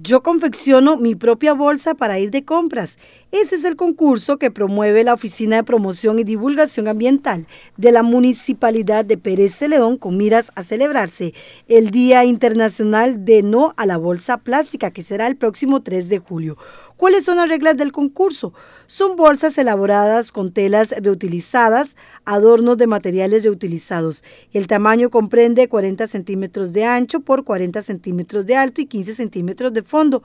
Yo confecciono mi propia bolsa para ir de compras. Ese es el concurso que promueve la Oficina de Promoción y Divulgación Ambiental de la Municipalidad de Pérez Celedón con miras a celebrarse el Día Internacional de No a la Bolsa Plástica, que será el próximo 3 de julio. ¿Cuáles son las reglas del concurso? Son bolsas elaboradas con telas reutilizadas, adornos de materiales reutilizados. El tamaño comprende 40 centímetros de ancho por 40 centímetros de alto y 15 centímetros de fondo.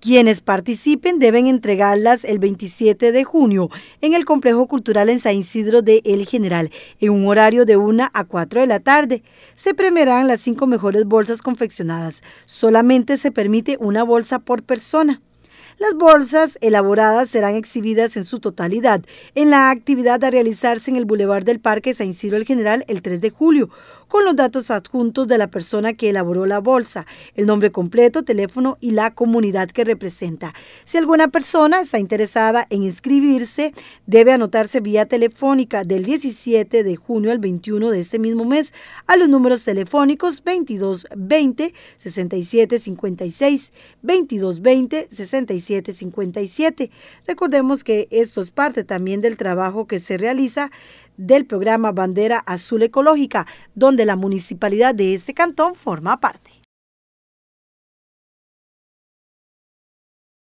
Quienes participen deben entregarlas el 27 de junio en el Complejo Cultural en San Isidro de El General, en un horario de 1 a 4 de la tarde. Se premiarán las cinco mejores bolsas confeccionadas. Solamente se permite una bolsa por persona. Las bolsas elaboradas serán exhibidas en su totalidad en la actividad a realizarse en el bulevar del Parque San Isidro el General el 3 de julio, con los datos adjuntos de la persona que elaboró la bolsa, el nombre completo, teléfono y la comunidad que representa. Si alguna persona está interesada en inscribirse, debe anotarse vía telefónica del 17 de junio al 21 de este mismo mes a los números telefónicos 2220 6756, 2220 6757. Recordemos que esto es parte también del trabajo que se realiza del programa Bandera Azul Ecológica, donde de la municipalidad de este cantón forma parte.